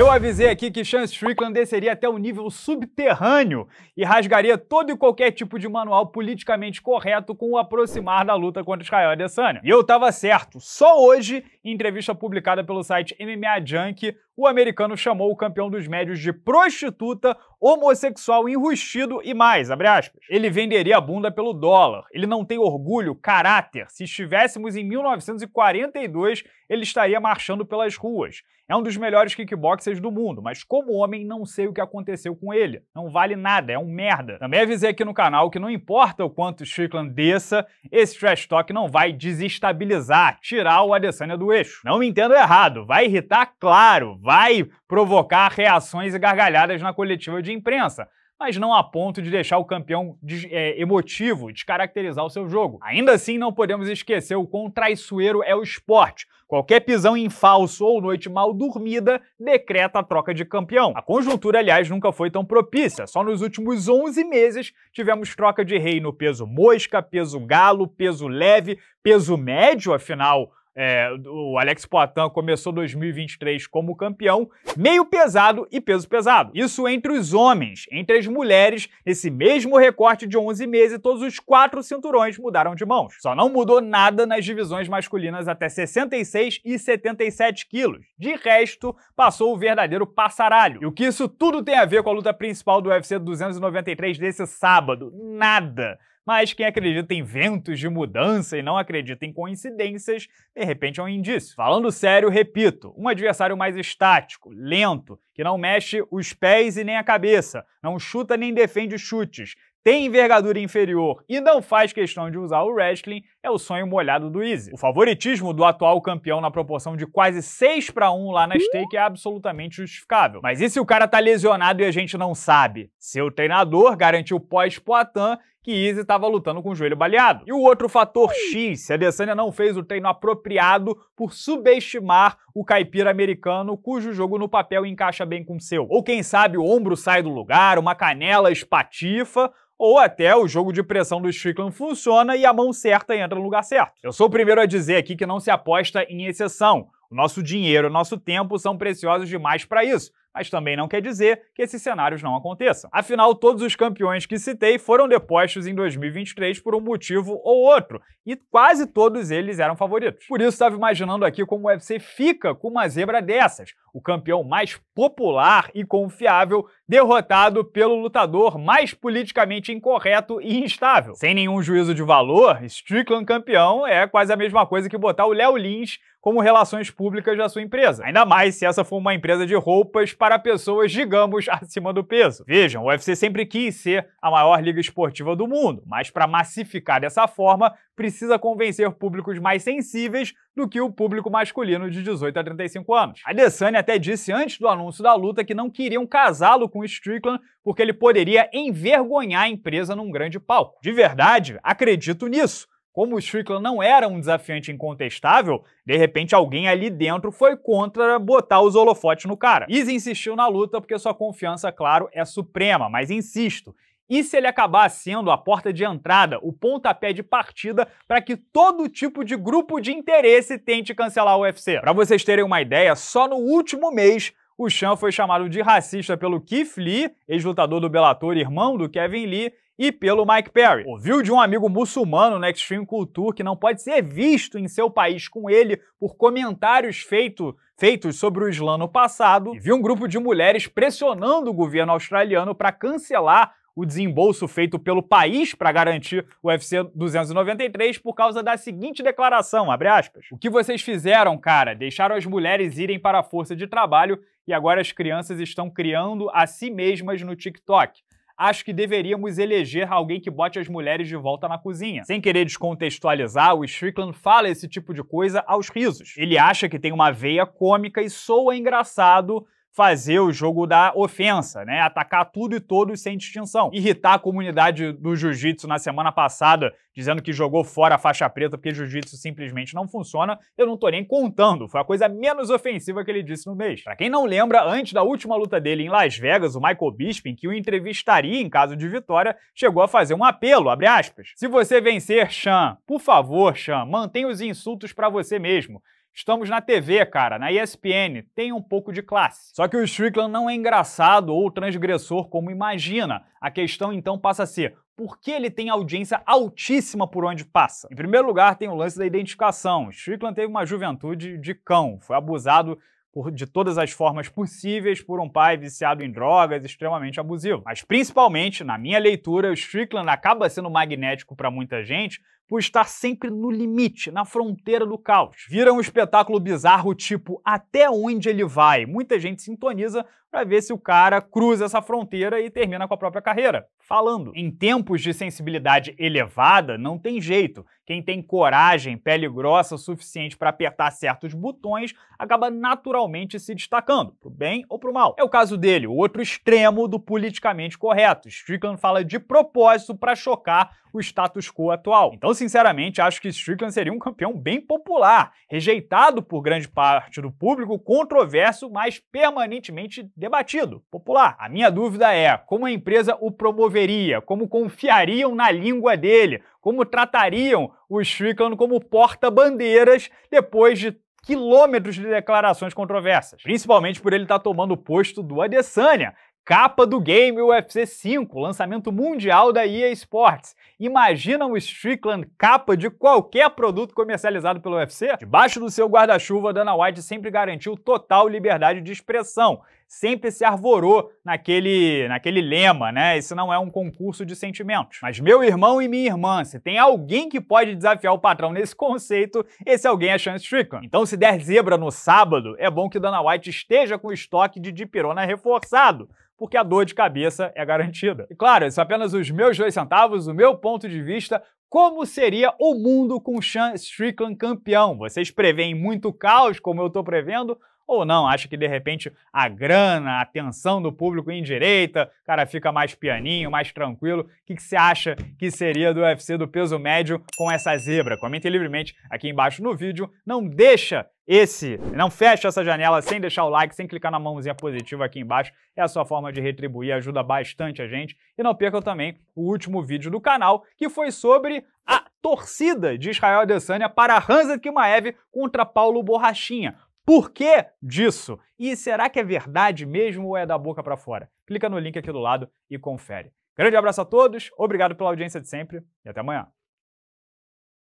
Eu avisei aqui que Sean Strickland desceria até o nível subterrâneo e rasgaria todo e qualquer tipo de manual politicamente correto com o aproximar da luta contra Israel Adesanya. E eu tava certo. Só hoje em entrevista publicada pelo site MMA Junk, o americano chamou o campeão dos médios de prostituta, homossexual enrustido e mais, abre aspas. Ele venderia a bunda pelo dólar. Ele não tem orgulho, caráter. Se estivéssemos em 1942, ele estaria marchando pelas ruas. É um dos melhores kickboxers do mundo, mas como homem não sei o que aconteceu com ele. Não vale nada, é um merda. Também avisei aqui no canal que não importa o quanto Strickland desça, esse trash talk não vai desestabilizar, tirar o Adesanya do eixo. Não me entendo errado, vai irritar, claro, vai provocar reações e gargalhadas na coletiva de imprensa mas não a ponto de deixar o campeão é, emotivo, descaracterizar o seu jogo. Ainda assim, não podemos esquecer o quão traiçoeiro é o esporte. Qualquer pisão em falso ou noite mal dormida decreta a troca de campeão. A conjuntura, aliás, nunca foi tão propícia. Só nos últimos 11 meses tivemos troca de rei no peso mosca, peso galo, peso leve, peso médio, afinal, é, o Alex Poitin começou 2023 como campeão, meio pesado e peso pesado. Isso entre os homens. Entre as mulheres, nesse mesmo recorte de 11 meses, todos os quatro cinturões mudaram de mãos. Só não mudou nada nas divisões masculinas até 66 e 77 quilos. De resto, passou o verdadeiro passaralho. E o que isso tudo tem a ver com a luta principal do UFC 293 desse sábado? Nada. Mas quem acredita em ventos de mudança e não acredita em coincidências, de repente é um indício. Falando sério, repito, um adversário mais estático, lento, que não mexe os pés e nem a cabeça, não chuta nem defende chutes, tem envergadura inferior e não faz questão de usar o wrestling, é o sonho molhado do Easy. O favoritismo do atual campeão na proporção de quase 6 para 1 lá na stake é absolutamente justificável. Mas e se o cara tá lesionado e a gente não sabe? Seu treinador garantiu pós-Poitin que Izzy estava lutando com o joelho baleado. E o outro fator X, se a Adesanya não fez o treino apropriado por subestimar o caipira americano, cujo jogo no papel encaixa bem com o seu. Ou quem sabe o ombro sai do lugar, uma canela espatifa, ou até o jogo de pressão do Strickland funciona e a mão certa entra no lugar certo. Eu sou o primeiro a dizer aqui que não se aposta em exceção. O nosso dinheiro, o nosso tempo são preciosos demais para isso. Mas também não quer dizer que esses cenários não aconteçam. Afinal, todos os campeões que citei foram depostos em 2023 por um motivo ou outro, e quase todos eles eram favoritos. Por isso, estava imaginando aqui como o UFC fica com uma zebra dessas, o campeão mais popular e confiável derrotado pelo lutador mais politicamente incorreto e instável. Sem nenhum juízo de valor, Strickland campeão é quase a mesma coisa que botar o Léo Lins como relações públicas da sua empresa. Ainda mais se essa for uma empresa de roupas para pessoas, digamos, acima do peso. Vejam, o UFC sempre quis ser a maior liga esportiva do mundo, mas para massificar dessa forma, precisa convencer públicos mais sensíveis do que o público masculino de 18 a 35 anos. A Adesanya até disse antes do anúncio da luta que não queriam casá-lo com Strickland porque ele poderia envergonhar a empresa num grande palco. De verdade, acredito nisso. Como o Strickland não era um desafiante incontestável, de repente alguém ali dentro foi contra botar os holofotes no cara. Izzy insistiu na luta porque sua confiança, claro, é suprema, mas insisto, e se ele acabar sendo a porta de entrada, o pontapé de partida para que todo tipo de grupo de interesse tente cancelar o UFC? Para vocês terem uma ideia, só no último mês o Chan foi chamado de racista pelo Keith Lee, ex-lutador do Bellator, irmão do Kevin Lee, e pelo Mike Perry. Ouviu de um amigo muçulmano na Extreme Culture que não pode ser visto em seu país com ele por comentários feito, feitos sobre o Islã no passado, e viu um grupo de mulheres pressionando o governo australiano para cancelar o desembolso feito pelo país para garantir o UFC 293 por causa da seguinte declaração, abre aspas. O que vocês fizeram, cara? Deixaram as mulheres irem para a força de trabalho e agora as crianças estão criando a si mesmas no TikTok. Acho que deveríamos eleger alguém que bote as mulheres de volta na cozinha. Sem querer descontextualizar, o Strickland fala esse tipo de coisa aos risos. Ele acha que tem uma veia cômica e soa engraçado fazer o jogo da ofensa, né? Atacar tudo e todos sem distinção. Irritar a comunidade do jiu-jitsu na semana passada, dizendo que jogou fora a faixa preta porque jiu-jitsu simplesmente não funciona, eu não tô nem contando. Foi a coisa menos ofensiva que ele disse no mês. Pra quem não lembra, antes da última luta dele em Las Vegas, o Michael Bisping, que o entrevistaria em caso de vitória, chegou a fazer um apelo, abre aspas. Se você vencer, Chan, por favor, Chan, mantenha os insultos para você mesmo. Estamos na TV, cara, na ESPN, tem um pouco de classe. Só que o Strickland não é engraçado ou transgressor como imagina. A questão então passa a ser: por que ele tem audiência altíssima por onde passa? Em primeiro lugar, tem o lance da identificação. Strickland teve uma juventude de cão, foi abusado por, de todas as formas possíveis por um pai viciado em drogas, extremamente abusivo. Mas principalmente, na minha leitura, o Strickland acaba sendo magnético para muita gente por estar sempre no limite, na fronteira do caos. Vira um espetáculo bizarro, tipo até onde ele vai. Muita gente sintoniza para ver se o cara cruza essa fronteira e termina com a própria carreira. Falando. Em tempos de sensibilidade elevada, não tem jeito. Quem tem coragem, pele grossa o suficiente para apertar certos botões, acaba naturalmente se destacando, pro bem ou pro mal. É o caso dele, o outro extremo do politicamente correto. Strickland fala de propósito para chocar o status quo atual. Então, sinceramente acho que Strickland seria um campeão bem popular, rejeitado por grande parte do público, controverso, mas permanentemente debatido, popular. A minha dúvida é como a empresa o promoveria, como confiariam na língua dele, como tratariam o Strickland como porta-bandeiras depois de quilômetros de declarações controversas, principalmente por ele estar tá tomando o posto do Adesanya, Capa do game UFC 5, lançamento mundial da EA Sports. Imagina um Strickland capa de qualquer produto comercializado pelo UFC? Debaixo do seu guarda-chuva, Dana White sempre garantiu total liberdade de expressão sempre se arvorou naquele, naquele lema, né? Isso não é um concurso de sentimentos. Mas meu irmão e minha irmã, se tem alguém que pode desafiar o patrão nesse conceito, esse alguém é Sean Strickland. Então se der zebra no sábado, é bom que Dana White esteja com o estoque de dipirona reforçado, porque a dor de cabeça é garantida. E claro, isso é apenas os meus dois centavos, o meu ponto de vista. Como seria o mundo com Sean Strickland campeão? Vocês preveem muito caos, como eu estou prevendo, ou não, acha que de repente a grana, a atenção do público indireita o cara fica mais pianinho, mais tranquilo. O que, que você acha que seria do UFC do peso médio com essa zebra? Comente livremente aqui embaixo no vídeo. Não deixa esse, não fecha essa janela sem deixar o like, sem clicar na mãozinha positiva aqui embaixo. É a sua forma de retribuir, ajuda bastante a gente. E não percam também o último vídeo do canal, que foi sobre a torcida de Israel Adesanya para Hansa Kimaev contra Paulo Borrachinha. Por que disso? E será que é verdade mesmo ou é da boca para fora? Clica no link aqui do lado e confere. Grande abraço a todos, obrigado pela audiência de sempre e até amanhã.